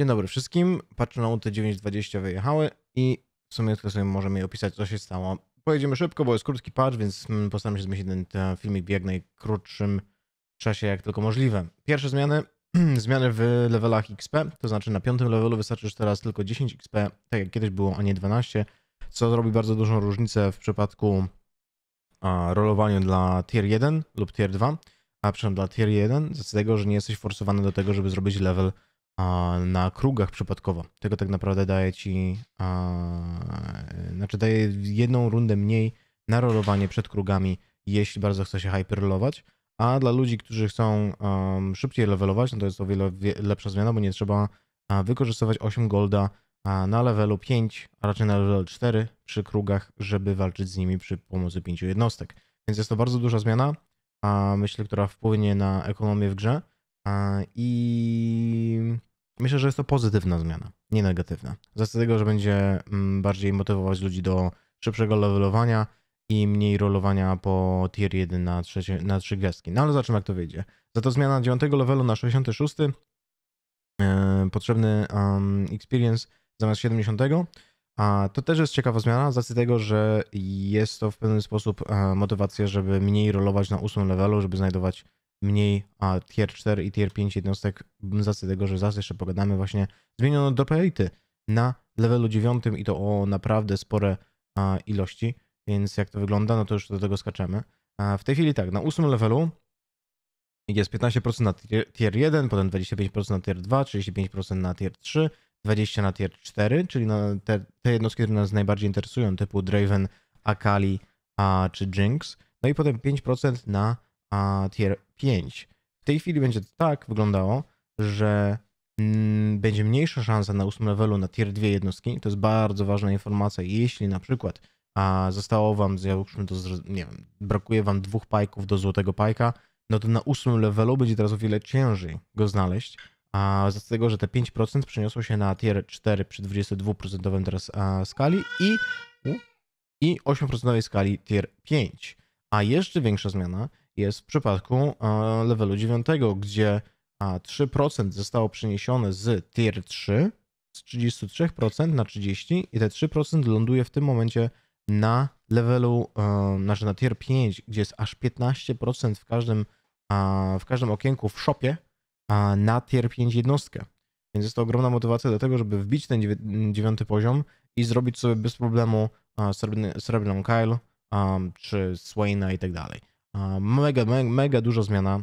Dzień dobry wszystkim. Patrzę na UT 920 wyjechały i w sumie tylko sobie możemy opisać, co się stało. Pojedziemy szybko, bo jest krótki patch, więc postaram się zmieścić ten, ten filmik w jak najkrótszym czasie, jak tylko możliwe. Pierwsze zmiany, zmiany w levelach XP, to znaczy na piątym levelu wystarczy już teraz tylko 10 XP, tak jak kiedyś było, a nie 12, co zrobi bardzo dużą różnicę w przypadku a, dla tier 1 lub tier 2, a przynajmniej dla tier 1, z tego, że nie jesteś forsowany do tego, żeby zrobić level na krugach przypadkowo. Tego tak naprawdę daje ci, znaczy daje jedną rundę mniej na rolowanie przed krugami, jeśli bardzo chce się hyperlować, A dla ludzi, którzy chcą um, szybciej levelować, no to jest o wiele lepsza zmiana, bo nie trzeba a, wykorzystywać 8 golda a, na levelu 5, a raczej na level 4 przy krugach, żeby walczyć z nimi przy pomocy 5 jednostek. Więc jest to bardzo duża zmiana, a myślę, która wpłynie na ekonomię w grze. A, I Myślę, że jest to pozytywna zmiana, nie negatywna. Z tego, że będzie mm, bardziej motywować ludzi do szybszego levelowania i mniej rolowania po tier 1 na, trzecie, na 3 gwiazdki. No ale zobaczymy jak to wyjdzie. Za to zmiana 9 levelu na 66 e, potrzebny um, experience zamiast 70. A to też jest ciekawa zmiana, z racji tego, że jest to w pewien sposób e, motywacja, żeby mniej rolować na 8 levelu, żeby znajdować mniej, a tier 4 i tier 5 jednostek z tego, że zaraz jeszcze pogadamy właśnie, zmieniono do elity na levelu 9 i to o naprawdę spore a, ilości, więc jak to wygląda, no to już do tego skaczemy. A w tej chwili tak, na 8 levelu jest 15% na tier, tier 1, potem 25% na tier 2, 35% na tier 3, 20% na tier 4, czyli na te, te jednostki, które nas najbardziej interesują, typu Draven, Akali a, czy Jinx, no i potem 5% na a tier 5. W tej chwili będzie to tak wyglądało, że mm, będzie mniejsza szansa na 8 levelu na tier 2 jednostki. To jest bardzo ważna informacja. Jeśli na przykład a zostało wam, załóżmy to, nie wiem, brakuje wam dwóch pajków do złotego pajka, no to na 8 levelu będzie teraz o wiele ciężej go znaleźć, a z tego, że te 5% przeniosło się na tier 4 przy 22% teraz a, skali i, i 8% skali tier 5. A jeszcze większa zmiana jest w przypadku e, levelu 9, gdzie 3% zostało przeniesione z tier 3 z 33% na 30 i te 3% ląduje w tym momencie na levelu, e, znaczy na tier 5, gdzie jest aż 15% w każdym, w każdym okienku w shopie na tier 5 jednostkę. Więc jest to ogromna motywacja do tego, żeby wbić ten 9 poziom i zrobić sobie bez problemu srebrną Kyle czy Swaina i tak dalej. Mega, mega, mega duża zmiana.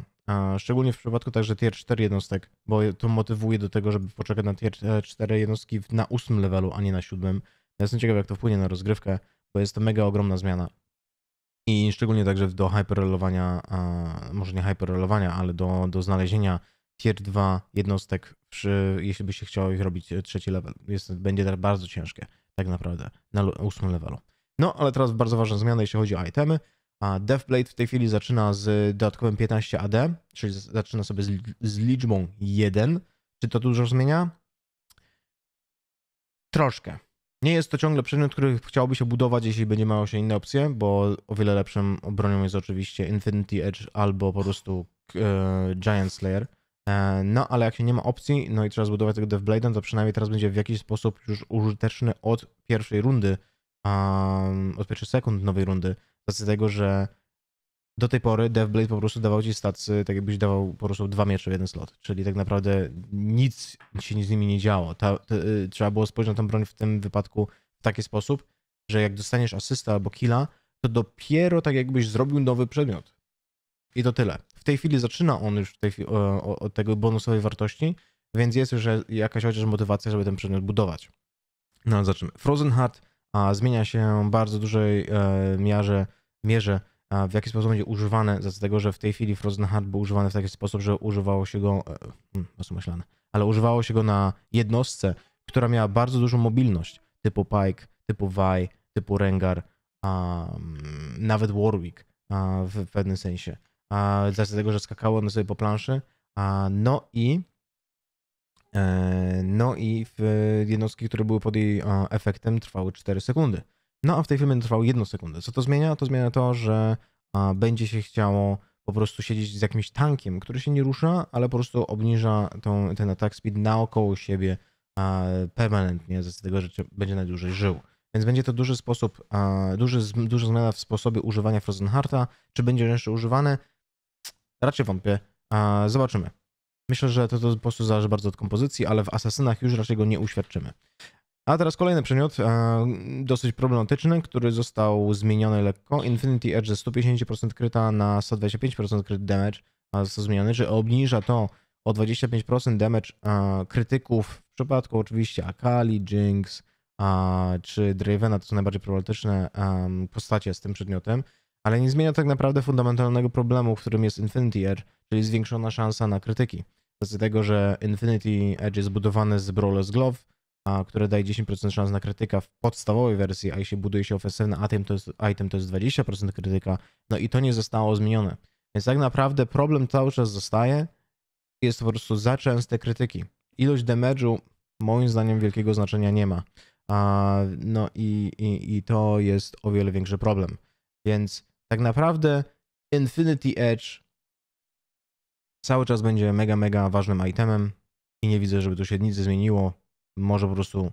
Szczególnie w przypadku także tier 4 jednostek, bo to motywuje do tego, żeby poczekać na tier 4 e, jednostki na 8 levelu, a nie na 7. Ja jestem ciekaw, jak to wpłynie na rozgrywkę, bo jest to mega ogromna zmiana. I szczególnie także do hyperrolowania może nie hyperrolowania ale do, do znalezienia tier 2 jednostek, przy, jeśli by się chciało ich robić e, trzeci level. Jest, będzie teraz bardzo ciężkie, tak naprawdę, na 8 levelu. No, ale teraz bardzo ważna zmiana, jeśli chodzi o itemy. Deathblade w tej chwili zaczyna z dodatkowym 15 AD, czyli zaczyna sobie z, liczbą 1. Czy to dużo zmienia? Troszkę. Nie jest to ciągle przedmiot, który chciałoby się budować, jeśli będzie miało się inne opcje, bo o wiele lepszą bronią jest oczywiście Infinity Edge albo po prostu e, Giant Slayer. E, no ale jak się nie ma opcji, no i trzeba zbudować tego Deathblade'a to przynajmniej teraz będzie w jakiś sposób już użyteczny od pierwszej rundy, um, od pierwszych sekund nowej rundy, z tego, że do tej pory Deathblade po prostu dawał ci stacy, tak jakbyś dawał po prostu dwa miecze w jeden slot. Czyli tak naprawdę nic się z nimi nie działo. Ta, ta, y, trzeba było spojrzeć na tę broń w tym wypadku w taki sposób, że jak dostaniesz asystę albo killa, to dopiero tak jakbyś zrobił nowy przedmiot. I to tyle. W tej chwili zaczyna on już tej, o, od tego bonusowej wartości, więc jest już jakaś chociaż motywacja, żeby ten przedmiot budować. No, zobaczymy. Frozen Heart a zmienia się bardzo dużej e, miarze, mierze w jaki sposób będzie używane, z tego, że w tej chwili Frozen Heart był używany w taki sposób, że używało się go, e, hmm, myślane, ale używało się go na jednostce, która miała bardzo dużą mobilność, typu Pike, typu Vi, typu Rengar, a, mm, nawet Warwick a, w, w pewnym sensie. z tego, że skakało one sobie po planszy, a, no i e, no i w jednostki, które były pod jej efektem, trwały 4 sekundy. No a w tej filmie trwało 1 sekundę. Co to zmienia? To zmienia to, że będzie się chciało po prostu siedzieć z jakimś tankiem, który się nie rusza, ale po prostu obniża tą, ten attack speed naokoło siebie permanentnie, z tego, że będzie najdłużej żył. Więc będzie to duży sposób, duży, duża zmiana w sposobie używania Frozen Hearta. Czy będzie jeszcze używane? Raczej wątpię. Zobaczymy. Myślę, że to, to po prostu zależy bardzo od kompozycji, ale w Asasynach już raczej go nie uświadczymy. A teraz kolejny przedmiot, e, dosyć problematyczny, który został zmieniony lekko. Infinity Edge ze 150% kryta na 125% kryt damage został zmieniony, że obniża to o 25% damage e, krytyków w przypadku oczywiście Akali, Jinx czy Dravena, to są najbardziej problematyczne postacie z tym przedmiotem ale nie zmienia tak naprawdę fundamentalnego problemu, w którym jest Infinity Edge, czyli zwiększona szansa na krytyki. Z tego, że Infinity Edge jest budowane z Brawler's Glove, a, które daje 10% szans na krytyka w podstawowej wersji, a jeśli buduje się ofensywny item to, jest, item, to jest 20% krytyka, no i to nie zostało zmienione. Więc tak naprawdę problem cały czas zostaje, jest po prostu za częste krytyki. Ilość damage'u moim zdaniem wielkiego znaczenia nie ma. A, no i, i, i to jest o wiele większy problem. Więc tak naprawdę Infinity Edge cały czas będzie mega, mega ważnym itemem i nie widzę, żeby tu się nic zmieniło. Może po prostu,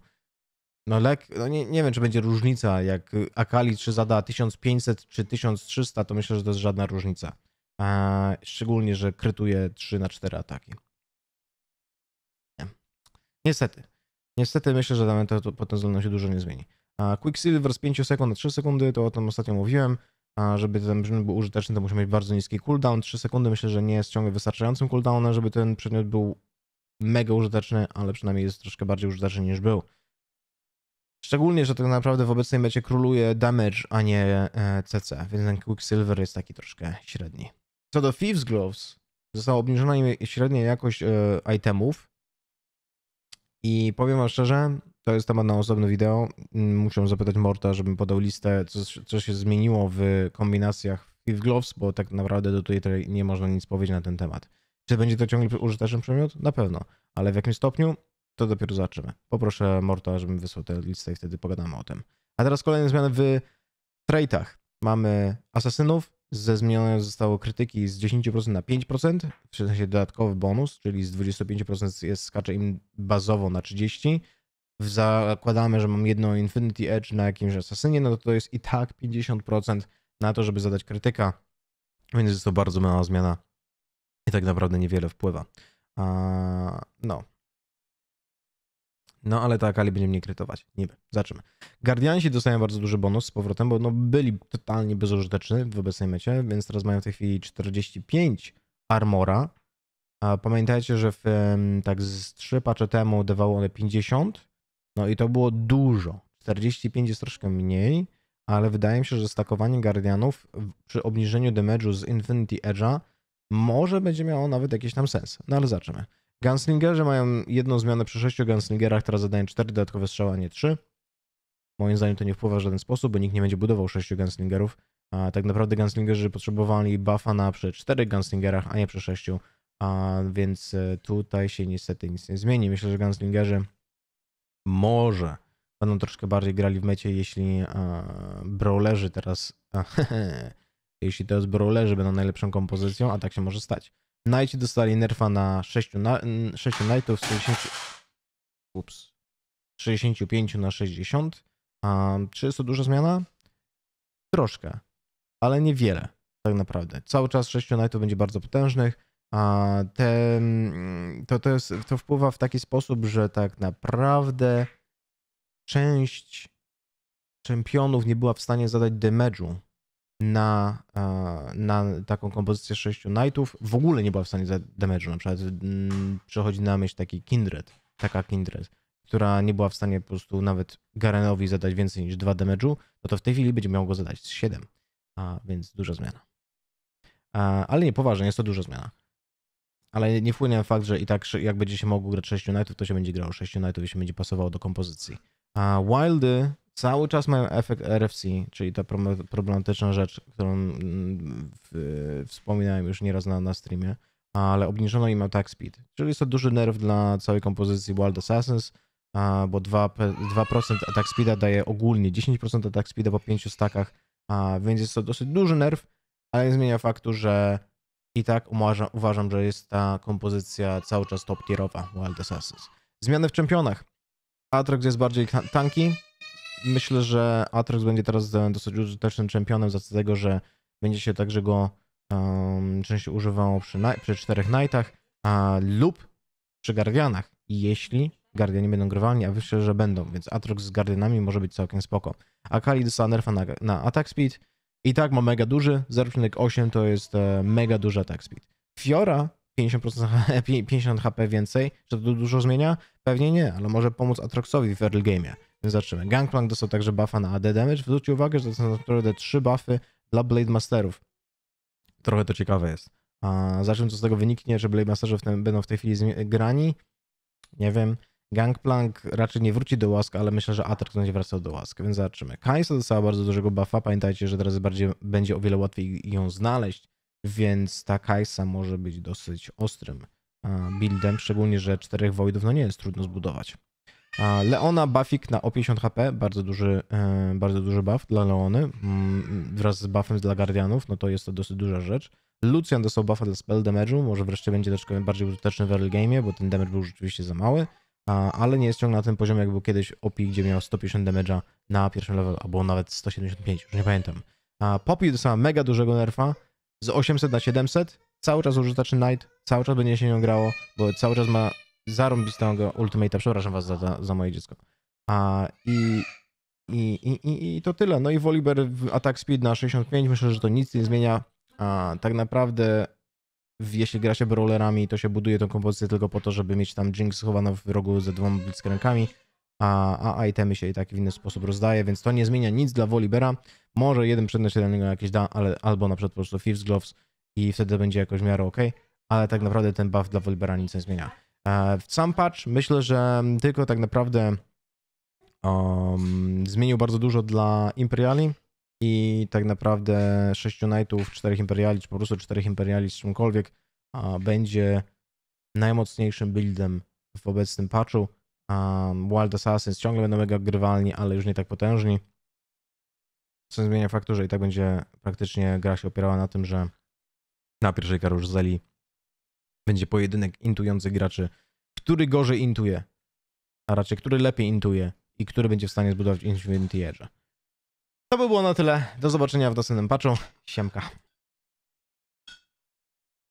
no lek, no nie, nie wiem, czy będzie różnica, jak Akali 3 zada 1500 czy 1300, to myślę, że to jest żadna różnica. A szczególnie, że krytuje 3 na 4 ataki. Nie. Niestety. Niestety myślę, że tam to, to potencjalnie się dużo nie zmieni. A Quicksilver z 5 sekund na 3 sekundy, to o tym ostatnio mówiłem. A żeby ten przedmiot był użyteczny, to musi mieć bardzo niski cooldown. 3 sekundy myślę, że nie jest ciągle wystarczającym cooldownem, żeby ten przedmiot był mega użyteczny, ale przynajmniej jest troszkę bardziej użyteczny niż był. Szczególnie, że tak naprawdę w obecnej mecie króluje damage, a nie CC, e, więc ten Quicksilver jest taki troszkę średni. Co do Thieves Gloves, została obniżona średnia jakość e, itemów i powiem wam szczerze, to jest temat na osobne wideo. Mm, muszę zapytać Morta, żebym podał listę, co, co się zmieniło w kombinacjach w Gloves, bo tak naprawdę do tutaj nie można nic powiedzieć na ten temat. Czy będzie to ciągle użyteczny przedmiot? Na pewno, ale w jakim stopniu? To dopiero zobaczymy. Poproszę Morta, żebym wysłał tę listę i wtedy pogadamy o tym. A teraz kolejne zmiany w trajtach. Mamy asasynów, ze zmienione zostało krytyki z 10% na 5%, w sensie dodatkowy bonus, czyli z 25% jest skacze im bazowo na 30%, zakładamy, że mam jedną Infinity Edge na jakimś asasynie, no to to jest i tak 50% na to, żeby zadać krytyka, więc jest to bardzo mała zmiana i tak naprawdę niewiele wpływa. no. No, ale tak Akali będzie mnie krytować. Niby. Zaczymy. Guardianci dostają bardzo duży bonus z powrotem, bo no, byli totalnie bezużyteczni w obecnej mecie, więc teraz mają w tej chwili 45 armora. A pamiętajcie, że w, tak z 3 pacze temu dawało one 50, no i to było dużo. 45 jest troszkę mniej, ale wydaje mi się, że stakowanie Guardianów przy obniżeniu damage'u z Infinity Edge'a może będzie miało nawet jakiś tam sens. No ale zobaczymy. Gunslingerzy mają jedną zmianę przy 6 Gunslingerach, która zadaje 4 dodatkowe strzały, a nie 3. Moim zdaniem to nie wpływa w żaden sposób, bo nikt nie będzie budował 6 Gunslingerów. A tak naprawdę Gunslingerzy potrzebowali buffa na przy 4 Gunslingerach, a nie przy 6. A więc e, tutaj się niestety nic nie zmieni. Myślę, że Gunslingerzy może będą troszkę bardziej grali w mecie, jeśli e, brawlerzy teraz, jeśli teraz brawlerzy będą najlepszą kompozycją, a tak się może stać. Knighty dostali nerfa na 6, na, 6 Knightów z 60, ups, 65 na 60. czy jest to duża zmiana? Troszkę, ale niewiele tak naprawdę. Cały czas 6 Knightów będzie bardzo potężnych te, mm, to, to, jest, to wpływa w taki sposób, że tak naprawdę część czempionów nie była w stanie zadać damage'u na, e, na taką kompozycję sześciu knightów. W ogóle nie była w stanie zadać damage'u. Na przykład mm, przychodzi na myśl taki Kindred, taka Kindred, która nie była w stanie po prostu nawet Garenowi zadać więcej niż dwa damage'u, no to w tej chwili będzie miał go zadać siedem, A, więc duża zmiana. ale nie, poważnie, jest to duża zmiana. Ale nie wpłynie na fakt, że i tak jak będzie się mogło grać 6 Unitów, to się będzie grało 6 i się będzie pasowało do kompozycji. A Wildy cały czas mają efekt RFC, czyli ta problematyczna rzecz, którą mm, wspominałem już nieraz na, na streamie, ale obniżono im attack speed. Czyli jest to duży nerw dla całej kompozycji Wild Assassins, bo 2%, 2 attack speeda daje ogólnie 10% attack speeda po 5 stakach, więc jest to dosyć duży nerw, ale nie zmienia faktu, że i tak uważam, uważam, że jest ta kompozycja cały czas top tierowa Wild Assassins. Zmiany w czempionach. Atrox jest bardziej tanki. Myślę, że Atrox będzie teraz dosyć użytecznym czempionem z tego, że będzie się także go um, częściej używało przy, przy czterech Knightach a, lub przy Guardianach. Jeśli Guardiani będą grywalni, a myślę, że będą, więc Atrox z Guardianami może być całkiem spoko. Akali dostała nerfa na, na attack speed, i tak ma mega duży, 0,8 to jest e, mega duży attack speed. Fiora 50%, 50 HP więcej, czy to dużo zmienia? Pewnie nie, ale może pomóc Atroxowi w early game'ie. Więc zobaczymy. Gangplank dostał także buffa na AD damage. Zwróćcie uwagę, że to są naprawdę 3 buffy dla Blade Masterów. Trochę to ciekawe jest. A zobaczymy, co z tego wyniknie, że Blade Masterzy w tym, będą w tej chwili grani? Nie wiem. Gangplank raczej nie wróci do łask, ale myślę, że Atark będzie wracał do łask, więc zobaczymy. Kai'Sa dostała bardzo dużego buffa, pamiętajcie, że teraz bardziej, będzie o wiele łatwiej ją znaleźć, więc ta Kai'Sa może być dosyć ostrym e, buildem, szczególnie, że czterech Voidów no nie jest trudno zbudować. Leona buffik na o 50 HP, bardzo duży, e, bardzo duży buff dla Leony, mm, wraz z buffem dla Guardianów, no to jest to dosyć duża rzecz. Lucian dostał buffa dla spell damage'u, może wreszcie będzie troszkę bardziej użyteczny w early game'ie, bo ten damage był rzeczywiście za mały ale nie jest ciągle na tym poziomie, jak był kiedyś OP, gdzie miał 150 damage'a na pierwszym level, albo nawet 175, już nie pamiętam. Poppy dostała mega dużego nerfa, z 800 na 700, cały czas użyta czy Knight, cały czas będzie się nią grało, bo cały czas ma zarąbistego ultimate'a, przepraszam was za, za, moje dziecko. A, i, i, i, I to tyle. No i Volibear atak speed na 65, myślę, że to nic nie zmienia. A, tak naprawdę jeśli gra się brawlerami, to się buduje tą kompozycję tylko po to, żeby mieć tam Jinx schowaną w rogu ze dwoma blitzcrankami, a, a itemy się i tak w inny sposób rozdaje, więc to nie zmienia nic dla volibera. Może jeden przedmiot danego jakiś da, ale albo na przykład po prostu Thieves Gloves i wtedy będzie jakoś w miarę ok, ale tak naprawdę ten buff dla volibera nic nie zmienia. E, sam patch myślę, że tylko tak naprawdę um, zmienił bardzo dużo dla Imperiali, i tak naprawdę 6 Knightów, 4 Imperiali, czy po prostu 4 Imperiali z czymkolwiek będzie najmocniejszym buildem w obecnym patchu. Um, Wild Assassins ciągle będą mega grywalni, ale już nie tak potężni. Co zmienia faktu, że i tak będzie praktycznie gra się opierała na tym, że na pierwszej karuzeli będzie pojedynek intujących graczy, który gorzej intuje, a raczej który lepiej intuje i który będzie w stanie zbudować Infinity Edge'a. To by było na tyle. Do zobaczenia w następnym patchu. Siemka.